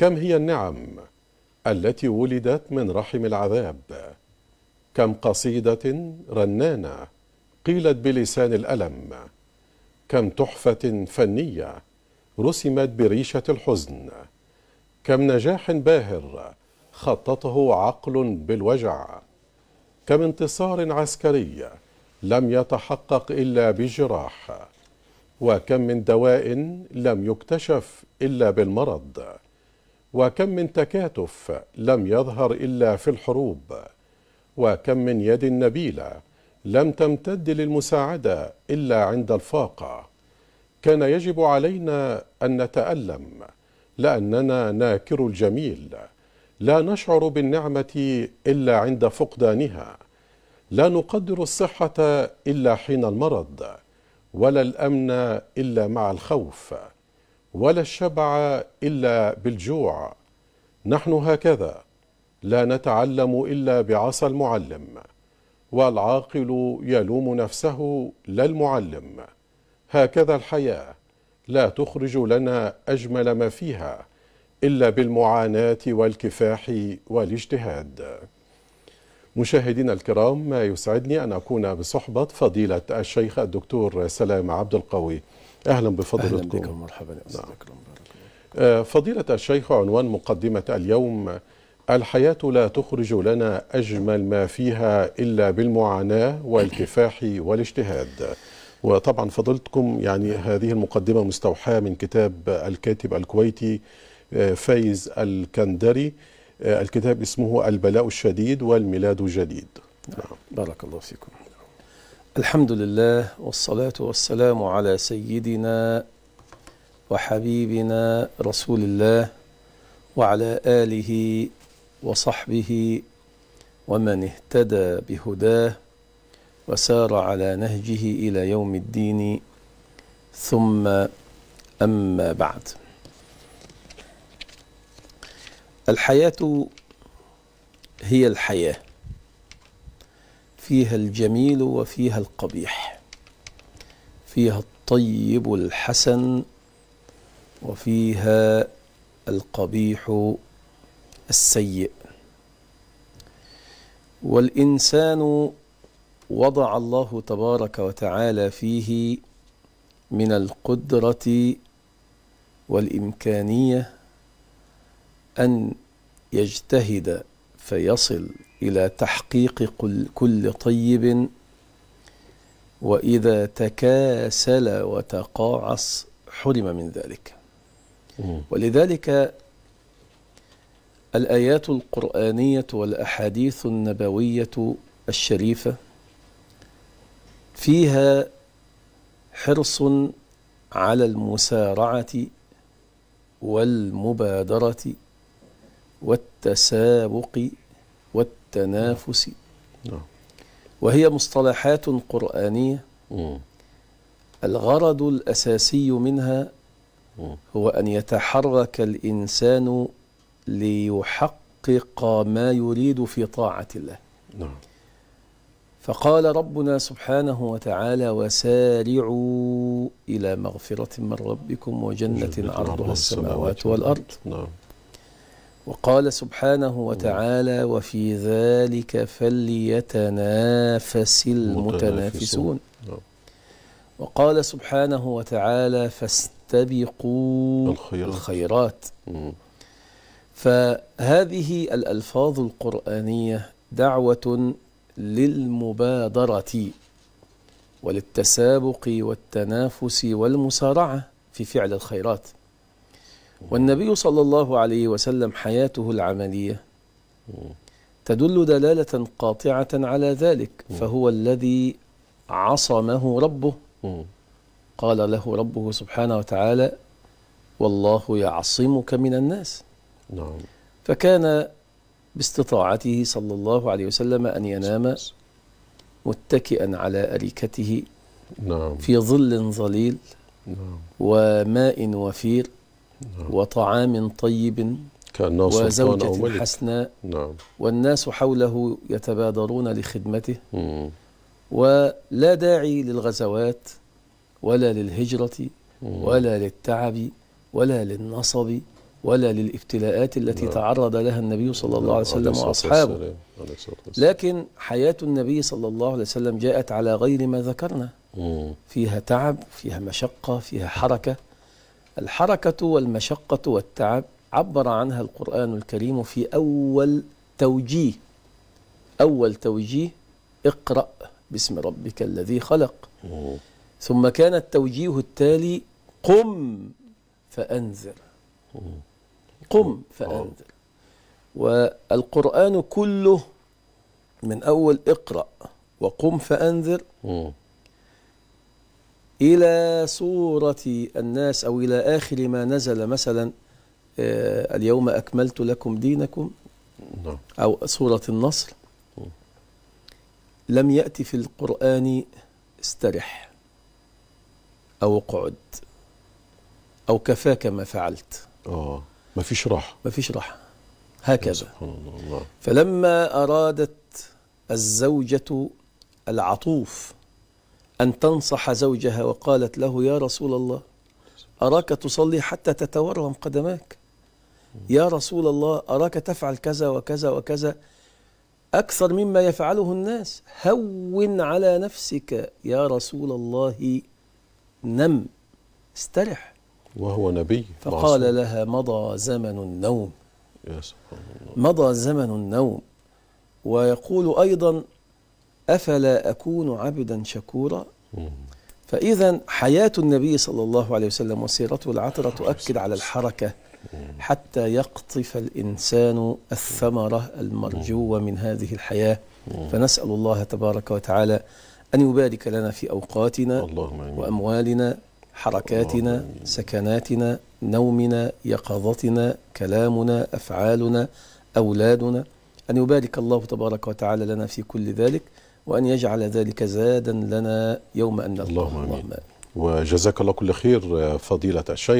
كم هي النعم التي ولدت من رحم العذاب كم قصيده رنانه قيلت بلسان الالم كم تحفه فنيه رسمت بريشه الحزن كم نجاح باهر خططه عقل بالوجع كم انتصار عسكري لم يتحقق الا بجراح وكم من دواء لم يكتشف الا بالمرض وكم من تكاتف لم يظهر إلا في الحروب وكم من يد نبيلة لم تمتد للمساعدة إلا عند الفاقة كان يجب علينا أن نتألم لأننا ناكر الجميل لا نشعر بالنعمة إلا عند فقدانها لا نقدر الصحة إلا حين المرض ولا الأمن إلا مع الخوف ولا الشبع إلا بالجوع نحن هكذا لا نتعلم إلا بعصا المعلم والعاقل يلوم نفسه لا المعلم هكذا الحياة لا تخرج لنا أجمل ما فيها إلا بالمعاناة والكفاح والاجتهاد مشاهدينا الكرام يسعدني أن أكون بصحبة فضيلة الشيخ الدكتور سلام عبد القوي أهلا بفضلتكم أهلا بكم مرحبا يا أستاذ نعم. آه، فضيلة الشيخ عنوان مقدمة اليوم الحياة لا تخرج لنا أجمل ما فيها إلا بالمعاناة والكفاح والاجتهاد وطبعا فضلتكم يعني هذه المقدمة مستوحاة من كتاب الكاتب الكويتي آه، فايز الكندري آه، الكتاب اسمه البلاء الشديد والميلاد الجديد نعم. بارك الله فيكم الحمد لله والصلاة والسلام على سيدنا وحبيبنا رسول الله وعلى آله وصحبه ومن اهتدى بهداه وسار على نهجه إلى يوم الدين ثم أما بعد الحياة هي الحياه فيها الجميل وفيها القبيح فيها الطيب الحسن وفيها القبيح السيء والإنسان وضع الله تبارك وتعالى فيه من القدرة والإمكانية أن يجتهد فيصل إلى تحقيق كل طيب وإذا تكاسل وتقاعص حرم من ذلك ولذلك الآيات القرآنية والأحاديث النبوية الشريفة فيها حرص على المسارعة والمبادرة والتسابق التنافس نعم. وهي مصطلحات قرآنية الغرض الأساسي منها هو أن يتحرك الإنسان ليحقق ما يريد في طاعة الله نعم. فقال ربنا سبحانه وتعالى وسارعوا إلى مغفرة من ربكم وجنة عرضها السماوات والأرض نعم وقال سبحانه وتعالى وفي ذلك فليتنافس المتنافسون وقال سبحانه وتعالى فاستبقوا الخيرات, الخيرات. فهذه الألفاظ القرآنية دعوة للمبادرة وللتسابق والتنافس والمسارعة في فعل الخيرات والنبي صلى الله عليه وسلم حياته العملية تدل دلالة قاطعة على ذلك فهو الذي عصمه ربه قال له ربه سبحانه وتعالى والله يعصمك من الناس نعم فكان باستطاعته صلى الله عليه وسلم أن ينام متكئا على أريكته نعم. في ظل ظليل نعم. وماء وفير وطعام طيب كأنه وزوجة أو ملك. حسناء نعم. والناس حوله يتبادرون لخدمته مم. ولا داعي للغزوات ولا للهجرة مم. ولا للتعب ولا للنصب ولا للابتلاءات التي نعم. تعرض لها النبي صلى الله عليه نعم. وسلم وأصحابه لكن حياة النبي صلى الله عليه وسلم جاءت على غير ما ذكرنا مم. فيها تعب فيها مشقة فيها حركة الحركة والمشقة والتعب عبر عنها القرآن الكريم في أول توجيه أول توجيه اقرأ باسم ربك الذي خلق ثم كان التوجيه التالي قم فأنذر قم فأنذر والقرآن كله من أول اقرأ وقم فأنذر إلى صورة الناس أو إلى آخر ما نزل مثلا آه، اليوم أكملت لكم دينكم نعم. أو صورة النصر لم يأتي في القرآن استرح أو اقعد أو كفاك ما فعلت آه ما فيش راحة ما فيش راحة هكذا سبحان الله فلما أرادت الزوجة العطوف أن تنصح زوجها وقالت له يا رسول الله أراك تصلي حتى تتورم قدماك يا رسول الله أراك تفعل كذا وكذا وكذا أكثر مما يفعله الناس هون على نفسك يا رسول الله نم استرح وهو نبي فقال معصر. لها مضى زمن النوم يا سبحان الله مضى زمن النوم ويقول أيضا أفلا أكون عبدا شكورا فإذا حياة النبي صلى الله عليه وسلم وسيرته العطرة تؤكد على الحركة حتى يقطف الإنسان الثمرة المرجوة من هذه الحياة فنسأل الله تبارك وتعالى أن يبارك لنا في أوقاتنا وأموالنا حركاتنا سكناتنا نومنا يقظتنا كلامنا أفعالنا أولادنا أن يبارك الله تبارك وتعالى لنا في كل ذلك وأن يجعل ذلك زادا لنا يوم أن نلقاه اللهم آمين وجزاك الله كل خير فضيلة الشيخ